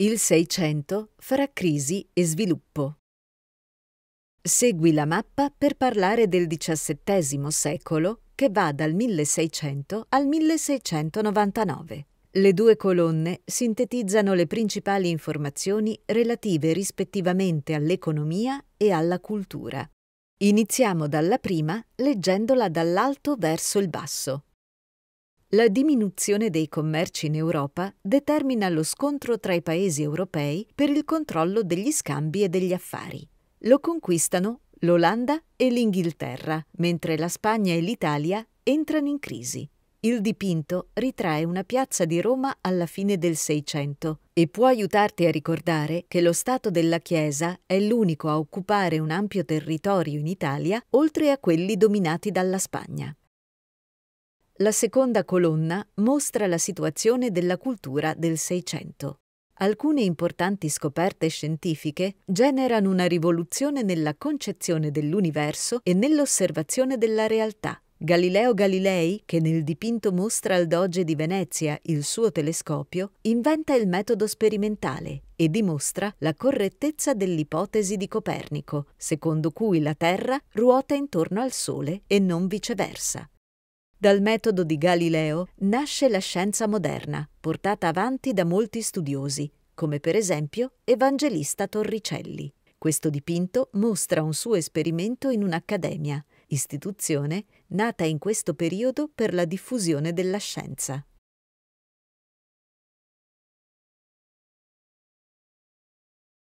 Il 600 fra crisi e sviluppo. Segui la mappa per parlare del XVII secolo che va dal 1600 al 1699. Le due colonne sintetizzano le principali informazioni relative rispettivamente all'economia e alla cultura. Iniziamo dalla prima leggendola dall'alto verso il basso. La diminuzione dei commerci in Europa determina lo scontro tra i paesi europei per il controllo degli scambi e degli affari. Lo conquistano l'Olanda e l'Inghilterra, mentre la Spagna e l'Italia entrano in crisi. Il dipinto ritrae una piazza di Roma alla fine del Seicento e può aiutarti a ricordare che lo Stato della Chiesa è l'unico a occupare un ampio territorio in Italia oltre a quelli dominati dalla Spagna. La seconda colonna mostra la situazione della cultura del Seicento. Alcune importanti scoperte scientifiche generano una rivoluzione nella concezione dell'universo e nell'osservazione della realtà. Galileo Galilei, che nel dipinto mostra al doge di Venezia il suo telescopio, inventa il metodo sperimentale e dimostra la correttezza dell'ipotesi di Copernico, secondo cui la Terra ruota intorno al Sole e non viceversa. Dal metodo di Galileo nasce la scienza moderna, portata avanti da molti studiosi, come per esempio Evangelista Torricelli. Questo dipinto mostra un suo esperimento in un'accademia, istituzione nata in questo periodo per la diffusione della scienza.